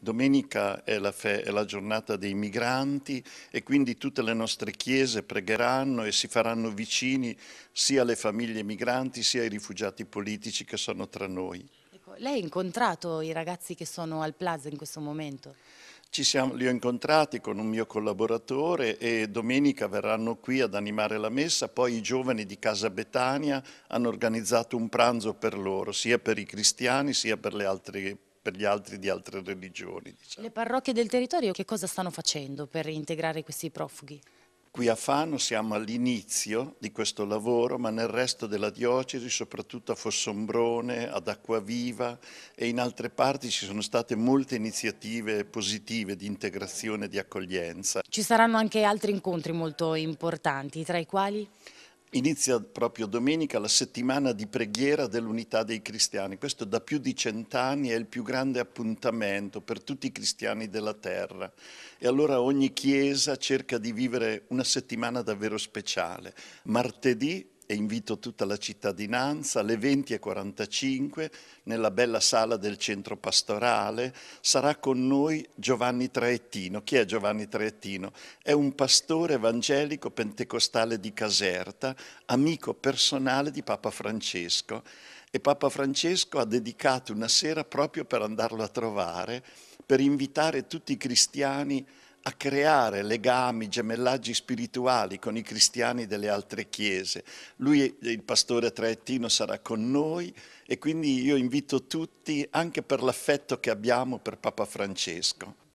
Domenica è la, fe- è la, giornata dei migranti e quindi tutte le nostre chiese pregheranno e si faranno vicini sia alle famiglie migranti sia ai rifugiati politici che sono tra noi. Ecco, lei ha incontrato i ragazzi che sono al plaza in questo momento? Siamo, li ho incontrati con un mio collaboratore e domenica verranno qui ad animare la messa, poi i giovani di Casa Betania hanno organizzato un pranzo per loro, sia per i cristiani sia per le altre persone per gli altri di altre religioni. Diciamo. Le parrocchie del territorio che cosa stanno facendo per integrare questi profughi? Qui a Fano siamo all'inizio di questo lavoro, ma nel resto della diocesi, soprattutto a Fossombrone, ad Acquaviva e in altre parti ci sono state molte iniziative positive di integrazione e di accoglienza. Ci saranno anche altri incontri molto importanti, tra i quali? Inizia proprio domenica la settimana di preghiera dell'unità dei cristiani. Questo da più di cent'anni è il più grande appuntamento per tutti i cristiani della terra. E allora ogni chiesa cerca di vivere una settimana davvero speciale. Martedì e invito tutta la cittadinanza alle 20.45 nella bella sala del centro pastorale. Sarà con noi Giovanni Traettino. Chi è Giovanni Traettino? È un pastore evangelico pentecostale di Caserta, amico personale di Papa Francesco. E Papa Francesco ha dedicato una sera proprio per andarlo a trovare, per invitare tutti i cristiani a a creare legami, gemellaggi spirituali con i cristiani delle altre chiese. Lui, il pastore Traettino, sarà con noi e quindi io invito tutti, anche per l'affetto che abbiamo per Papa Francesco.